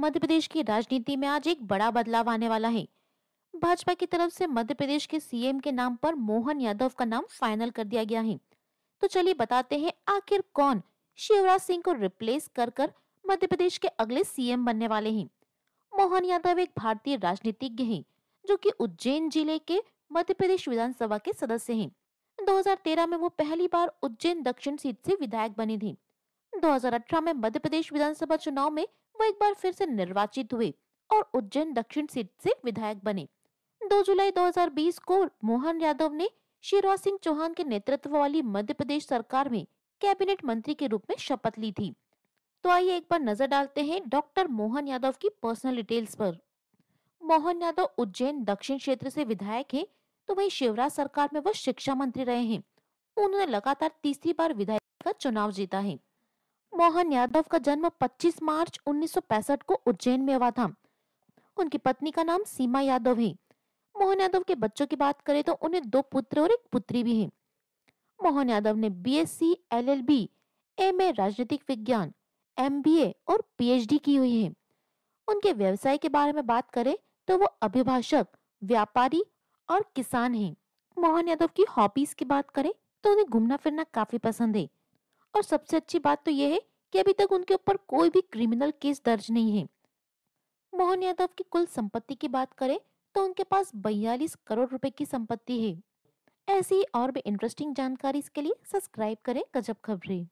मध्य प्रदेश की राजनीति में आज एक बड़ा बदलाव आने वाला है भाजपा की तरफ से मध्य प्रदेश के सीएम के नाम पर मोहन यादव का नाम फाइनल कर दिया गया है तो चलिए बताते हैं आखिर कौन शिवराज सिंह को रिप्लेस कर कर मध्य प्रदेश के अगले सीएम बनने वाले हैं मोहन यादव एक भारतीय राजनीतिज्ञ हैं जो कि उज्जैन जिले के मध्य प्रदेश विधानसभा के सदस्य हैं 2013 में वो पहली बार उज्जैन दक्षिण सीट से विधायक बने थे 2018 में मध्य प्रदेश विधानसभा चुनाव में वो एक बार फिर से निर्वाचित हुए और उज्जैन दक्षिण सीट से विधायक बने 2 जुलाई 2020 को मोहन यादव ने शिवराज सिंह चौहान के नेतृत्व वाली मध्य प्रदेश सरकार में कैबिनेट मंत्री के रूप में शपथ ली थी तो आइए एक बार नजर डालते हैं डॉक्टर मोहन यादव की पर्सनल डिटेल्स पर मोहन यादव उज्जैन दक्षिण क्षेत्र से विधायक हैं तो वही शिवराज सरकार में वो शिक्षा मंत्री रहे हैं उन्होंने लगातार तीसरी बार विधायक का चुनाव जीता है मोहन यादव का जन्म 25 मार्च 1965 को उज्जैन में हुआ था उनकी पत्नी का नाम सीमा यादव है मोहन यादव के बच्चों की बात करें तो उन्हें दो पुत्र और एक पुत्री भी है मोहन यादव ने बीएससी, एलएलबी, एमए राजनीतिक विज्ञान एमबीए और पीएचडी की हुई है उनके व्यवसाय के बारे में बात करें तो वो अभिभाषक व्यापारी और किसान हैं। मोहन यादव की हॉबीज की बात करें तो उन्हें घूमना फिरना काफी पसंद है और सबसे अच्छी बात तो यह है कि अभी तक उनके ऊपर कोई भी क्रिमिनल केस दर्ज नहीं है मोहन यादव की कुल संपत्ति की बात करें तो उनके पास बयालीस करोड़ रुपए की संपत्ति है ऐसी और भी इंटरेस्टिंग जानकारी के लिए सब्सक्राइब करें गजब खबरें